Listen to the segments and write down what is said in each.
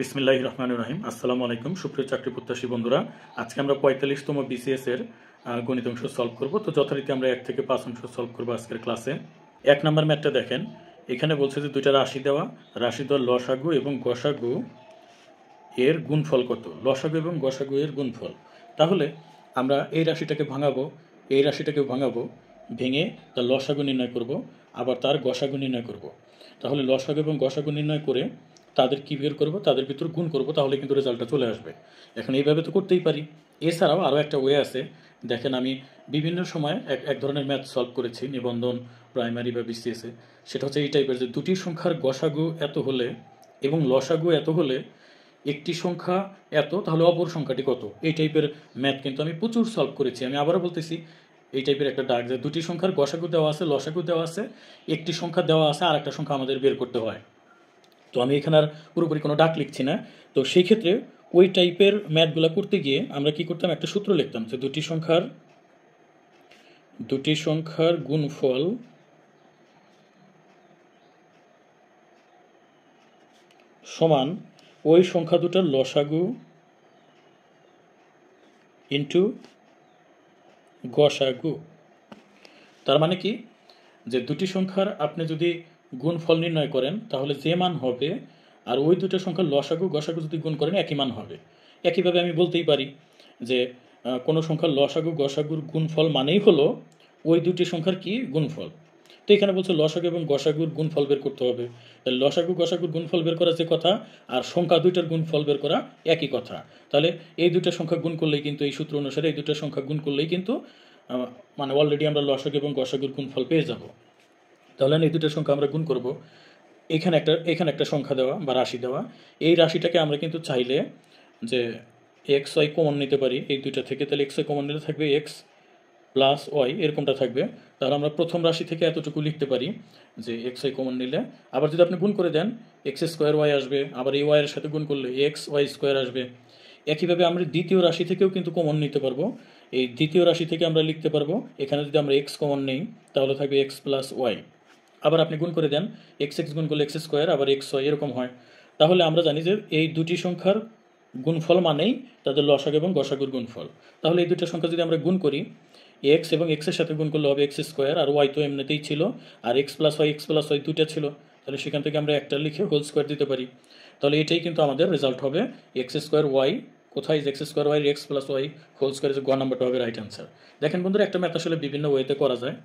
বিসমিল্লাহ রহমান রাহিম আসসালামু আলাইকুম সুপ্রিয় চাকরি প্রত্যাশী বন্ধুরা আজকে আমরা পঁয়তাল্লিশতম বিসিএস এর গণিত অংশ সলভ করব তো যথারীতি আমরা এক থেকে পাঁচ অংশ সলভ করবো আজকের ক্লাসে এক নম্বর ম্যাটটা দেখেন এখানে বলছে যে দুইটা রাশি দেওয়া রাশি দেওয়া লসাগু এবং গসাগু এর গুণফল কত লসাগু এবং গসাগু এর গুণফল তাহলে আমরা এই রাশিটাকে ভাঙাবো এই রাশিটাকে ভাঙাবো ভেঙে তার লসাগু নির্ণয় করব আবার তার গসাগু নির্ণয় করব তাহলে লসাগু এবং গসাগু নির্ণয় করে তাদের কী বের করবো তাদের ভিতরে গুণ করবো তাহলে কিন্তু রেজাল্টটা চলে আসবে এখন এইভাবে তো করতেই পারি এছাড়াও আরও একটা ওয়ে আছে দেখেন আমি বিভিন্ন সময় এক এক ধরনের ম্যাথ সলভ করেছি নিবন্ধন প্রাইমারি বা বিসিএসে সেটা হচ্ছে এই টাইপের যে দুটি সংখ্যার গসাগু এত হলে এবং লসাগু এত হলে একটি সংখ্যা এত তাহলে অপর সংখ্যাটি কত এই টাইপের ম্যাথ কিন্তু আমি প্রচুর সলভ করেছি আমি আবারও বলতেছি এই টাইপের একটা ডাক যে দুটি সংখ্যার গসাগু দেওয়া আছে লসাগু দেওয়া আছে একটি সংখ্যা দেওয়া আছে আর একটা সংখ্যা আমাদের বের করতে হয় তো আমি এখানে আর পুরোপুরি কোনো ডাক লিখছি না তো সেই ক্ষেত্রে ওই টাইপের ম্যাথগুলো করতে গিয়ে আমরা কি করতাম একটা সূত্র লিখতাম যে দুটি সংখ্যার দুটি সংখ্যার গুণফল সমান ওই সংখ্যা দুটার লসাগু ইন্টু গসাগু তার মানে কি যে দুটি সংখ্যার আপনি যদি গুণফল নির্ণয় করেন তাহলে যে মান হবে আর ওই দুটো সংখ্যার লসাগু গসাগু যদি গুণ করেন একই মান হবে একইভাবে আমি বলতেই পারি যে কোনো সংখ্যার লসাগু গসাগুর গুণফল মানেই হলো ওই দুটি সংখ্যার কি গুণফল তো এখানে বলছে লসাগু এবং গসাগুর গুণফল বের করতে হবে লসাগু গসাগুর গুণফল বের করা যে কথা আর সংখ্যা দুইটার গুণফল বের করা একই কথা তাহলে এই দুটা সংখ্যা গুণ করলেই কিন্তু এই সূত্র অনুসারে এই দুটা সংখ্যা গুণ করলেই কিন্তু মানে অলরেডি আমরা লসাগু এবং গসাগুর গুণফল পেয়ে যাবো তাহলে এই দুটো সংখ্যা আমরা গুণ করব এখানে একটা এখানে একটা সংখ্যা দেওয়া বা রাশি দেওয়া এই রাশিটাকে আমরা কিন্তু চাইলে যে এক্স ওয়াই কমন নিতে পারি এই দুইটা থেকে তাহলে এক্স ওয়াই কমন নিলে থাকবে এক্স প্লাস ওয়াই এরকমটা থাকবে তাহলে আমরা প্রথম রাশি থেকে এতটুকু লিখতে পারি যে এক্স ওয়াই কমন নিলে আবার যদি আপনি গুণ করে দেন এক্স স্কোয়ার ওয়াই আসবে আবার এই ওয়াইয়ের সাথে গুণ করলে এক্স ওয়াই স্কোয়ার আসবে একইভাবে আমরা দ্বিতীয় রাশি থেকেও কিন্তু কমন নিতে পারবো এই দ্বিতীয় রাশি থেকে আমরা লিখতে পারবো এখানে যদি আমরা এক্স কমন নেই তাহলে থাকবে এক্স প্লাস ওয়াই আবার আপনি গুণ করে দেন এক্স এক্স গুণ করলে এক্স স্কোয়ার আবার এক্স ওয়াই এরকম হয় তাহলে আমরা জানি যে এই দুটি সংখ্যার গুণফল মানেই তাদের লসাগ এবং গসাগুর গুণফল তাহলে এই দুটো সংখ্যা যদি আমরা গুণ করি এক্স এবং এক্সের সাথে গুণ করলে হবে এক্স স্কোয়ার আর ওয়াই তো এমনিতেই ছিল আর x plus y x plus y দুটো ছিল তাহলে সেখান থেকে আমরা একটা লিখে হোল স্কোয়ার দিতে পারি তাহলে এটাই কিন্তু আমাদের রেজাল্ট হবে এক্স স্কোয়ার ওয়াই কোথায় x square y x plus y whole square গ নাম্বারটা হবে রাইট অ্যান্সার দেখেন বন্ধুরা একটা ম্যাথ আসলে বিভিন্ন ওয়েতে করা যায়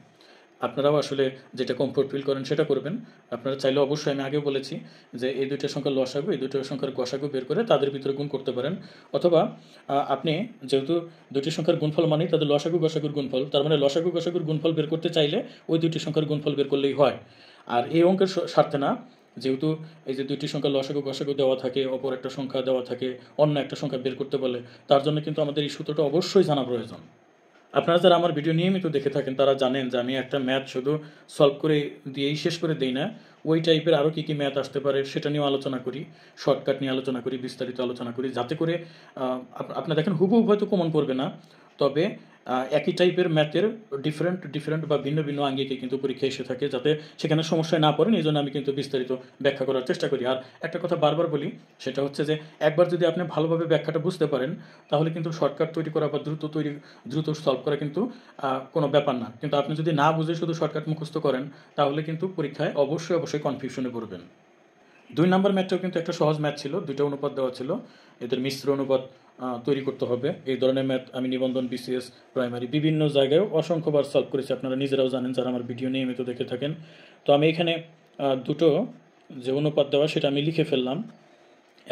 আপনারাও আসলে যেটা কমফোর্ট ফিল করেন সেটা করবেন আপনারা চাইলে অবশ্যই আমি আগেও বলেছি যে এই দুইটা সংখ্যার লসাগু এই দুটো সংখ্যার গসাগু বের করে তাদের ভিতরে গুণ করতে পারেন অথবা আপনি যেহেতু দুটি সংখ্যার গুণফল মানেই তাদের লসাগু গসাগুর গুণফল তার মানে লসাগু গসাগুর গুণফল বের করতে চাইলে ওই দুটি সংখ্যার গুণফল বের করলেই হয় আর এই অঙ্কের স্বার্থে না যেহেতু এই যে দুইটি সংখ্যা লসাগু গসাগু দেওয়া থাকে অপর একটা সংখ্যা দেওয়া থাকে অন্য একটা সংখ্যা বের করতে বলে তার জন্য কিন্তু আমাদের এই সূত্রটা অবশ্যই জানা প্রয়োজন আপনারা যারা আমার ভিডিও নিয়মিত দেখে থাকেন তারা জানেন যে আমি একটা ম্যাথ শুধু সলভ করে দিয়েই শেষ করে দিই না ওই টাইপের আরও কী কী ম্যাথ আসতে পারে সেটা নিয়েও আলোচনা করি শর্টকাট নিয়ে আলোচনা করি বিস্তারিত আলোচনা করি যাতে করে আপনারা দেখেন হুবহু হয়তো কমন পড়বে না তবে একই টাইপের ম্যাথের ডিফারেন্ট ডিফারেন্ট বা ভিন্ন ভিন্ন আঙ্গিকে কিন্তু পরীক্ষা এসে থাকে যাতে সেখানে সমস্যায় না পড়েন এই জন্য আমি কিন্তু বিস্তারিত ব্যাখ্যা করার চেষ্টা করি আর একটা কথা বারবার বলি সেটা হচ্ছে যে একবার যদি আপনি ভালোভাবে ব্যাখ্যাটা বুঝতে পারেন তাহলে কিন্তু শর্টকাট তৈরি করা বা দ্রুত তৈরি দ্রুত সলভ করা কিন্তু কোনো ব্যাপার না কিন্তু আপনি যদি না বুঝে শুধু শর্টকাট মুখস্থ করেন তাহলে কিন্তু পরীক্ষায় অবশ্যই অবশ্যই কনফিউশনে পড়বেন দুই নম্বর ম্যাথটাও কিন্তু একটা সহজ ম্যাচ ছিল দুইটা অনুপাত দেওয়া ছিল এদের মিশ্র অনুপাত তৈরি করতে হবে এই ধরনের ম্যাথ আমি নিবন্ধন বিসিএস প্রাইমারি বিভিন্ন জায়গায় অসংখ্যবার সলভ করেছি আপনারা নিজেরাও জানেন যারা আমার ভিডিও নিয়মিত দেখে থাকেন তো আমি এখানে দুটো যে অনুপাত দেওয়া সেটা আমি লিখে ফেললাম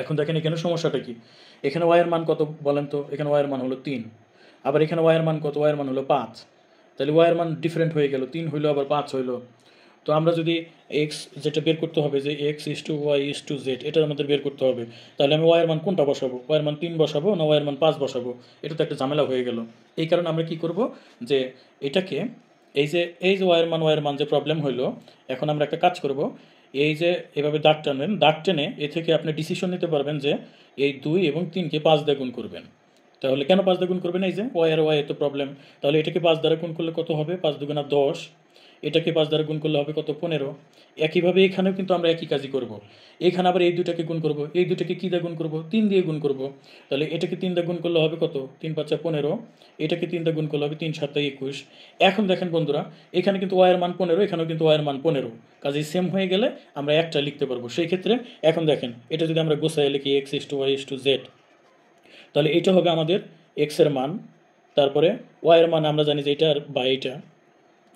এখন দেখেন এখানে সমস্যাটা কি এখানে ওয়ায়ের মান কত বলেন তো এখানে ওয়ায়ের মান হলো তিন আবার এখানে ওয়ায়ের মান কত ওয়ায়ের মান হলো পাঁচ তাহলে ওয়ায়ের মান ডিফারেন্ট হয়ে গেল তিন হইলো আবার পাঁচ হইলো তো আমরা যদি এক্স যেটা বের করতে হবে যে x is to y is to z এটা আমাদের বের করতে হবে তাহলে আমি ওয়াইয়ের মান কোনটা বসাবো ওয়াইয়ের মান তিন বসাবো না ওয়াইয়ের মান পাঁচ বসাবো এটা তো একটা ঝামেলা হয়ে গেল এই কারণে আমরা কি করব যে এটাকে এই যে এই যে ওয়াইয়ের মান ওয়াইয়ের মান যে প্রবলেম হলো এখন আমরা একটা কাজ করব এই যে এভাবে দাগ টানবেন দাগ টেনে এ থেকে আপনি ডিসিশন নিতে পারবেন যে এই দুই এবং তিনকে পাঁচ দিয়ে গুণ করবেন তাহলে কেন পাঁচ দ্বারা গুণ করবেন এই যে ওয়াই আর ওয়াই তো প্রবলেম তাহলে এটাকে পাঁচ দ্বারা গুণ করলে কত হবে পাঁচ দুগুণা দশ এটাকে পাঁচ দ্বারা গুণ করলে হবে কত পনেরো একইভাবে এখানেও কিন্তু আমরা একই কাজই করব। এখানে আবার এই দুটাকে গুণ করব এই দুটাকে কী দিয়ে গুণ করব তিন দিয়ে গুণ করব তাহলে এটাকে তিন দা গুণ করলে হবে কত তিন পাঁচা পনেরো এটাকে তিন দা গুণ করলে হবে তিন সাতটা একুশ এখন দেখেন বন্ধুরা এখানে কিন্তু ওয়ের মান পনেরো এখানেও কিন্তু ওয়ার মান পনেরো কাজেই সেম হয়ে গেলে আমরা একটা লিখতে পারবো সেই ক্ষেত্রে এখন দেখেন এটা যদি আমরা গোসাই লিখি x is to y is to z তাহলে এটা হবে আমাদের এক্সের মান তারপরে ওয়াইয়ের মান আমরা জানি যে এটা বা এটা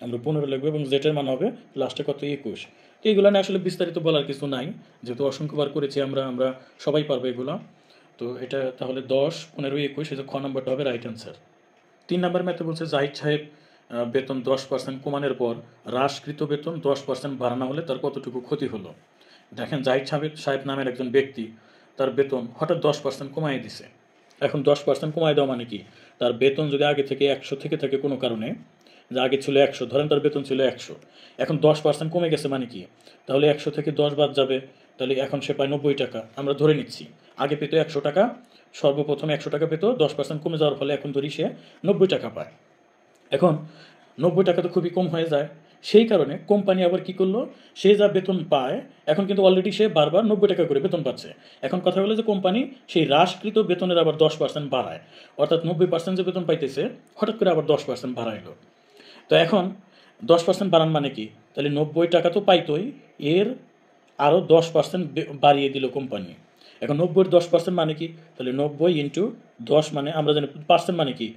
আমরা পনেরো লিখবো এবং জেটের মান হবে লাস্টে কত একুশ তো এগুলো নিয়ে আসলে বিস্তারিত বলার কিছু নাই যেহেতু অসংখ্যবার করেছি আমরা আমরা সবাই পারবো এগুলো তো এটা তাহলে দশ পনেরো একুশ এটা খ নম্বরটা হবে রাইট অ্যান্সার তিন নম্বর ম্যাথে বলছে জাহিদ সাহেব বেতন দশ পার্সেন্ট কমানোর পর হ্রাসকৃত বেতন দশ পার্সেন্ট বাড়ানো হলে তার কতটুকু ক্ষতি হলো দেখেন জাহিদ সাহেব সাহেব নামের একজন ব্যক্তি তার বেতন হঠাৎ দশ পার্সেন্ট কমাই দিছে এখন দশ পার্সেন্ট কমাই দেওয়া মানে কি তার বেতন যদি আগে থেকে একশো থেকে থাকে কোনো কারণে যে আগে ছিল একশো ধরেন তার বেতন ছিল একশো এখন দশ পার্সেন্ট কমে গেছে মানে কি তাহলে একশো থেকে দশ বাদ যাবে তাহলে এখন সে পায় নব্বই টাকা আমরা ধরে নিচ্ছি আগে পেত একশো টাকা সর্বপ্রথম একশো টাকা পেত দশ পার্সেন্ট কমে যাওয়ার ফলে এখন ধরি সে নব্বই টাকা পায় এখন নব্বই টাকা তো খুবই কম হয়ে যায় সেই কারণে কোম্পানি আবার কি করলো সে যা বেতন পায় এখন কিন্তু অলরেডি সে বারবার নব্বই টাকা করে বেতন পাচ্ছে এখন কথা হলো যে কোম্পানি সেই হ্রাসকৃত বেতনের আবার দশ পার্সেন্ট বাড়ায় অর্থাৎ নব্বই পার্সেন্ট যে বেতন পাইতেছে হঠাৎ করে আবার দশ পার্সেন্ট বাড়াইলো তো এখন দশ পার্সেন্ট বাড়ান মানে কি তাহলে নব্বই টাকা তো পাইতোই এর আরও দশ পার্সেন্ট বাড়িয়ে দিল কোম্পানি এখন নব্বইয়ের দশ পার্সেন্ট মানে কি তাহলে নব্বই ইন্টু দশ মানে আমরা জানি পার্সেন্ট মানে কি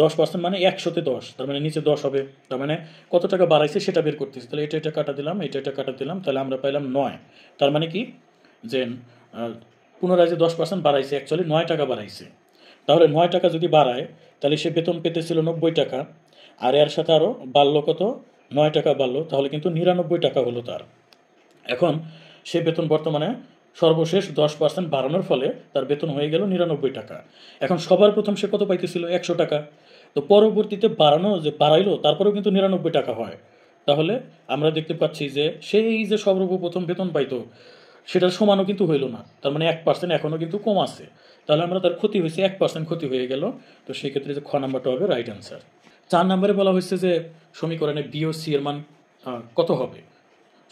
দশ পার্সেন্ট মানে একশোতে দশ তার মানে নিচে দশ হবে তার মানে কত টাকা বাড়াইছে সেটা বের করতেছি তাহলে এটা এটা কাটা দিলাম এটা এটা কাটা দিলাম তাহলে আমরা পাইলাম নয় তার মানে কি যে পুনরায় যে দশ পার্সেন্ট বাড়াইছে অ্যাকচুয়ালি নয় টাকা বাড়াইছে তাহলে নয় টাকা যদি বাড়ায় তাহলে সে বেতন পেতেছিল নব্বই টাকা আর এর সাথে আরও বাড়ল কত নয় টাকা বাড়লো তাহলে কিন্তু নিরানব্বই টাকা হলো তার এখন সে বেতন বর্তমানে সর্বশেষ দশ পার্সেন্ট বাড়ানোর ফলে তার বেতন হয়ে গেল নিরানব্বই টাকা এখন সবার প্রথম সে কত পাইতেছিল একশো টাকা তো পরবর্তীতে বাড়ানো যে বাড়াইলো তারপরেও কিন্তু নিরানব্বই টাকা হয় তাহলে আমরা দেখতে পাচ্ছি যে সেই যে সর্বপ্রথম বেতন পাইতো সেটার সমানও কিন্তু হইল না তার মানে এক পার্সেন্ট এখনও কিন্তু কম আছে তাহলে আমরা তার ক্ষতি হয়েছে এক পার্সেন্ট ক্ষতি হয়ে গেল তো সেক্ষেত্রে যে খ নাম্বারটা হবে রাইট অ্যান্সার চার নম্বরে বলা হয়েছে যে সমীকরণে বিওসি এর মান কত হবে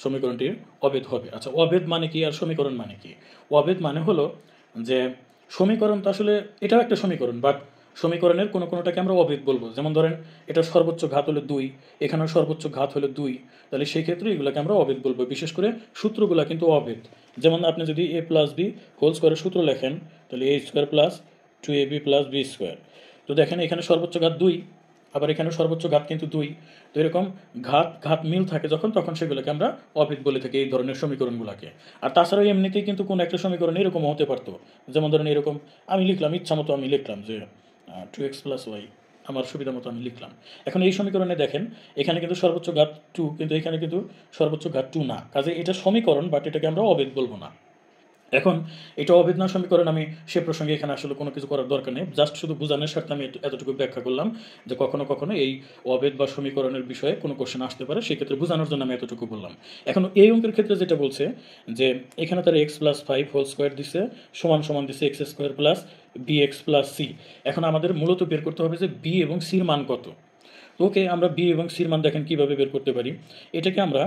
সমীকরণটির অবেদ হবে আচ্ছা অবেদ মানে কি আর সমীকরণ মানে কি অবেদ মানে হলো যে সমীকরণ তো আসলে এটাও একটা সমীকরণ বাট সমীকরণের কোনো কোনোটাকে আমরা অবেদ বলবো যেমন ধরেন এটা সর্বোচ্চ ঘাত হলো দুই এখানে সর্বোচ্চ ঘাত হলো দুই তাহলে সেই ক্ষেত্রে এগুলোকে আমরা অবেদ বলবো বিশেষ করে সূত্রগুলো কিন্তু অবেদ যেমন আপনি যদি এ প্লাস বি হোল স্কোয়ারের সূত্র লেখেন তাহলে a square plus two a b plus b square তো দেখেন এখানে সর্বোচ্চ ঘাত দুই আবার এখানে সর্বোচ্চ ঘাত কিন্তু দুই তো এরকম ঘাত ঘাত মিল থাকে যখন তখন সেগুলোকে আমরা অবৃত বলে থাকি এই ধরনের সমীকরণগুলোকে আর তাছাড়াও এমনিতেই কিন্তু কোনো একটা সমীকরণ এরকম হতে পারতো যেমন ধরেন এরকম আমি লিখলাম ইচ্ছা মতো আমি লিখলাম যে টু এক্স প্লাস ওয়াই আমার সুবিধা মতো আমি লিখলাম এখন এই সমীকরণে দেখেন এখানে কিন্তু সর্বোচ্চ ঘাত টু কিন্তু এখানে কিন্তু সর্বোচ্চ ঘাত টু না কাজে এটা সমীকরণ বাট এটাকে আমরা অবেদ বলবো না এখন এটা অবেদনা সমীকরণ আমি সে প্রসঙ্গে এখানে আসলে কোনো কিছু করার দরকার নেই জাস্ট শুধু বোঝানোর স্বার্থে আমি এতটুকু ব্যাখ্যা করলাম যে কখনো কখনো এই অবেদ বা সমীকরণের বিষয়ে কোনো কোশ্চেন আসতে পারে সেক্ষেত্রে বোঝানোর জন্য আমি এতটুকু বললাম এখন এই অঙ্কের ক্ষেত্রে যেটা বলছে যে এখানে তারা x plus five whole square দিছে সমান সমান দিছে x square plus b x plus c এখন আমাদের মূলত বের করতে হবে যে বি এবং সির মান কত ওকে আমরা বি এবং সির মান দেখেন কীভাবে বের করতে পারি এটাকে আমরা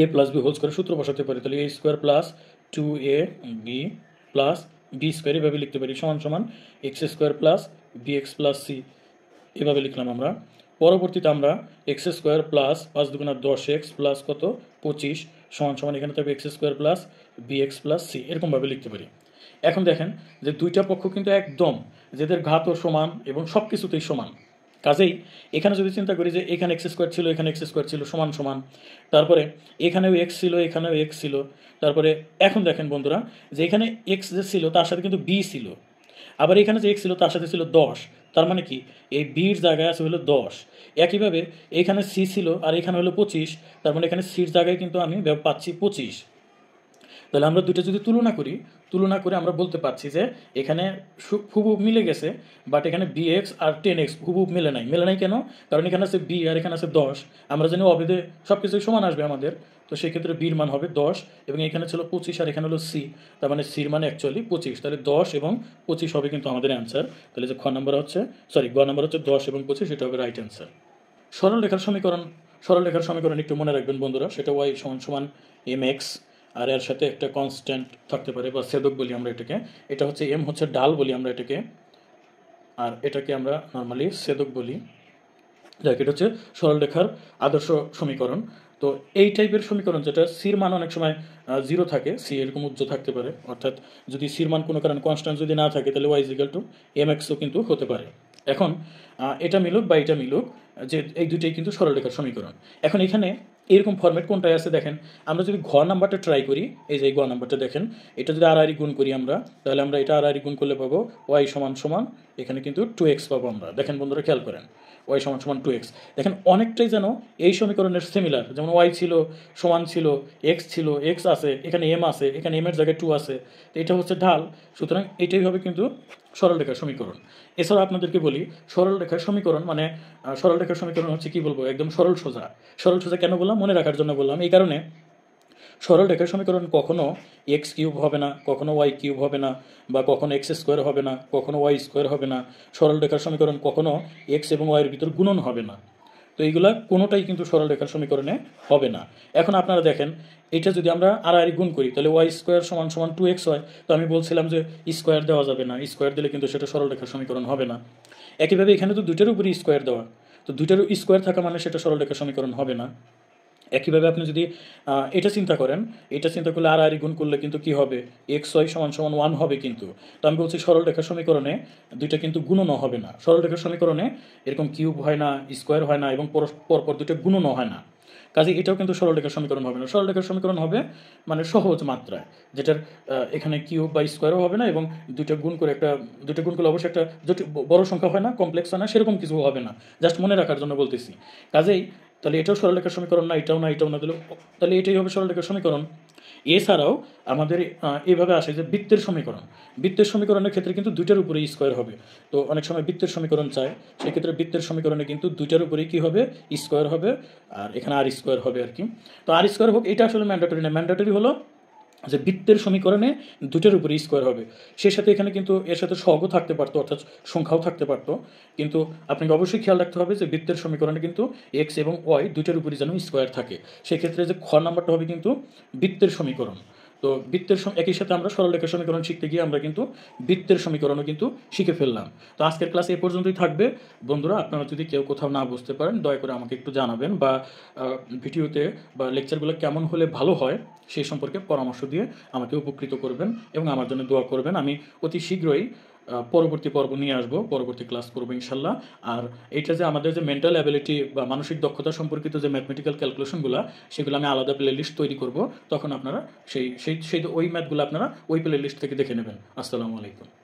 a plus b whole square সূত্র বসাতে পারি তাহলে a square plus two a b plus b square এভাবে লিখতে পারি সমান সমান x square plus b x plus c এভাবে লিখলাম আমরা পরবর্তীতে আমরা এক্স স্কোয়ার প্লাস পাঁচ দুগুণা দশ এক্স প্লাস কত পঁচিশ সমান সমান এখানে থাকবে x square plus b x plus c এরকমভাবে লিখতে পারি এখন দেখেন যে দুইটা পক্ষ কিন্তু একদম যেদের ঘাতও সমান এবং সব কিছুতেই সমান কাজেই এখানে যদি চিন্তা করি যে এখানে এক্স স্কোয়ার ছিল এখানে এক্স স্কোয়ার ছিল সমান সমান তারপরে এখানেও এক্স ছিল এখানেও এক্স ছিল তারপরে এখন দেখেন বন্ধুরা যে এখানে এক্স যে ছিল তার সাথে কিন্তু বি ছিল আবার এখানে যে এক্স ছিল তার সাথে ছিল দশ তার মানে কি এই বির জায়গায় আছে হলো দশ একইভাবে এখানে সি ছিল আর এখানে হলো পঁচিশ তার মানে এখানে সির জায়গায় কিন্তু আমি পাচ্ছি পঁচিশ তাহলে আমরা দুটো যদি তুলনা করি তুলনা করে আমরা বলতে পারছি যে এখানে হুবুব মিলে গেছে বাট এখানে বি এক্স আর টেন এক্স হুবুব মেলে নাই মেলে নাই কেন কারণ এখানে আছে বি আর এখানে আছে দশ আমরা জানি অবেদে সব কিছুই সমান আসবে আমাদের তো সেক্ষেত্রে বির মান হবে দশ এবং এখানে ছিল পঁচিশ আর এখানে হলো সি তার মানে সির মানে অ্যাকচুয়ালি পঁচিশ তাহলে দশ এবং পঁচিশ হবে কিন্তু আমাদের অ্যান্সার তাহলে যে খ নম্বর হচ্ছে সরি গ নম্বর হচ্ছে দশ এবং পঁচিশ সেটা হবে রাইট অ্যান্সার সরল রেখার সমীকরণ সরল রেখার সমীকরণ একটু মনে রাখবেন বন্ধুরা সেটা ওয়াই সমান সমান এম এক্স আর এর সাথে একটা কনস্ট্যান্ট থাকতে পারে বা সেদক বলি আমরা এটাকে এটা হচ্ছে এম হচ্ছে ডাল বলি আমরা এটাকে আর এটাকে আমরা নর্মালি সেদক বলি যাকে এটা হচ্ছে সরলরেখার আদর্শ সমীকরণ তো এই টাইপের সমীকরণ যেটা সির মান অনেক সময় জিরো থাকে সি এরকম উজ্জ্ব থাকতে পারে অর্থাৎ যদি সির মান কোনো কারণে কনস্ট্যান্ট যদি না থাকে তাহলে ওয়াই টু এম এক্সও কিন্তু হতে পারে এখন এটা মিলুক বা এটা মিলুক যে এই দুটোই কিন্তু সরলরেখার সমীকরণ এখন এখানে এরকম ফর্মেট কোনটায় আছে দেখেন আমরা যদি ঘ নাম্বারটা ট্রাই করি এই যে ঘ নাম্বারটা দেখেন এটা যদি আর আড়ি গুণ করি আমরা তাহলে আমরা এটা আর আড়ি গুণ করলে পাবো ওয়াই সমান সমান এখানে কিন্তু টু এক্স পাবো আমরা দেখেন বন্ধুরা খেয়াল করেন ওয়াই সমান সমান টু এক্স দেখেন অনেকটাই যেন এই সমীকরণের সিমিলার যেমন ওয়াই ছিল সমান ছিল এক্স ছিল এক্স আছে এখানে এম আছে এখানে এম এর জায়গায় টু আছে তো এটা হচ্ছে ঢাল সুতরাং এটাই হবে কিন্তু সরলরেখার সমীকরণ এছাড়া আপনাদেরকে বলি সরলরেখার সমীকরণ মানে সরলরেখার সমীকরণ হচ্ছে কি বলবো একদম সরল সোজা সরল সোজা কেন বললাম মনে রাখার জন্য বললাম এই কারণে সরল রেখার সমীকরণ কখনো এক্স কিউব হবে না কখনো ওয়াই কিউব হবে না বা কখনো এক্স স্কোয়ার হবে না কখনো ওয়াই স্কোয়ার হবে না সরল রেখার সমীকরণ কখনো এক্স এবং ওয়াইয়ের ভিতর গুণন হবে না তো এইগুলা কোনোটাই কিন্তু সরল রেখার সমীকরণে হবে না এখন আপনারা দেখেন এটা যদি আমরা আর আর গুণ করি তাহলে ওয়াই স্কোয়ার সমান সমান টু এক্স হয় তো আমি বলছিলাম যে স্কোয়ার দেওয়া যাবে না স্কোয়ার দিলে কিন্তু সেটা সরল রেখার সমীকরণ হবে না একইভাবে এখানে তো দুটার উপরে স্কোয়ার দেওয়া তো দুটার স্কোয়ার থাকা মানে সেটা সরল রেখার সমীকরণ হবে না একইভাবে আপনি যদি এটা চিন্তা করেন এটা চিন্তা করলে আর আর গুণ করলে কিন্তু কি হবে এক্স ওয়াই সমান সমান ওয়ান হবে কিন্তু তো আমি বলছি সরল রেখার সমীকরণে দুইটা কিন্তু গুণনও হবে না সরল রেখার সমীকরণে এরকম কিউব হয় না স্কোয়ার হয় না এবং পরপর দুইটা গুণনও হয় না কাজে এটাও কিন্তু সরলরেখার সমীকরণ হবে না সরলরেখার সমীকরণ হবে মানে সহজ মাত্রায় যেটার এখানে কিউব বা স্কোয়ারও হবে না এবং দুইটা গুণ করে একটা দুইটা গুণ করলে অবশ্যই একটা বড় সংখ্যা হয় না কমপ্লেক্স হয় না সেরকম কিছু হবে না জাস্ট মনে রাখার জন্য বলতেছি কাজেই তাহলে এটাও সরলরেখার সমীকরণ না এটাও না এটাও না দিল তাহলে এটাই হবে সরলরেখার সমীকরণ এছাড়াও আমাদের এভাবে আসে যে বৃত্তের সমীকরণ বৃত্তের সমীকরণের ক্ষেত্রে কিন্তু দুইটার উপরেই স্কোয়ার হবে তো অনেক সময় বৃত্তের সমীকরণ চায় সেক্ষেত্রে বৃত্তের সমীকরণে কিন্তু দুইটার উপরেই কী হবে স্কোয়ার হবে আর এখানে আর স্কোয়ার হবে আর কি তো আর স্কোয়ার হোক এটা আসলে ম্যান্ডেটরি না ম্যান্ডেটরি হলো যে বৃত্তের সমীকরণে দুটোর উপরে স্কোয়ার হবে সেই সাথে এখানে কিন্তু এর সাথে সহগও থাকতে পারতো অর্থাৎ সংখ্যাও থাকতে পারতো কিন্তু আপনাকে অবশ্যই খেয়াল রাখতে হবে যে বৃত্তের সমীকরণে কিন্তু এক্স এবং ওয়াই দুটোর উপরে যেন স্কোয়ার থাকে সেক্ষেত্রে যে খ নাম্বারটা হবে কিন্তু বৃত্তের সমীকরণ তো বৃত্তের একই সাথে আমরা সরলরেখার সমীকরণ শিখতে গিয়ে আমরা কিন্তু বৃত্তের সমীকরণও কিন্তু শিখে ফেললাম তো আজকের ক্লাস এ পর্যন্তই থাকবে বন্ধুরা আপনারা যদি কেউ কোথাও না বুঝতে পারেন দয়া করে আমাকে একটু জানাবেন বা ভিডিওতে বা লেকচারগুলো কেমন হলে ভালো হয় সেই সম্পর্কে পরামর্শ দিয়ে আমাকে উপকৃত করবেন এবং আমার জন্য দোয়া করবেন আমি অতি শীঘ্রই পরবর্তী পর্ব নিয়ে আসব পরবর্তী ক্লাস করবো ইনশাল্লাহ আর এটা যে আমাদের যে মেন্টাল অ্যাবিলিটি বা মানসিক দক্ষতা সম্পর্কিত যে ম্যাথমেটিক্যাল ক্যালকুলেশনগুলো সেগুলো আমি আলাদা প্লে লিস্ট তৈরি করব তখন আপনারা সেই সেই সেই ওই ম্যাথগুলো আপনারা ওই প্লে লিস্ট থেকে দেখে নেবেন আসসালামু আলাইকুম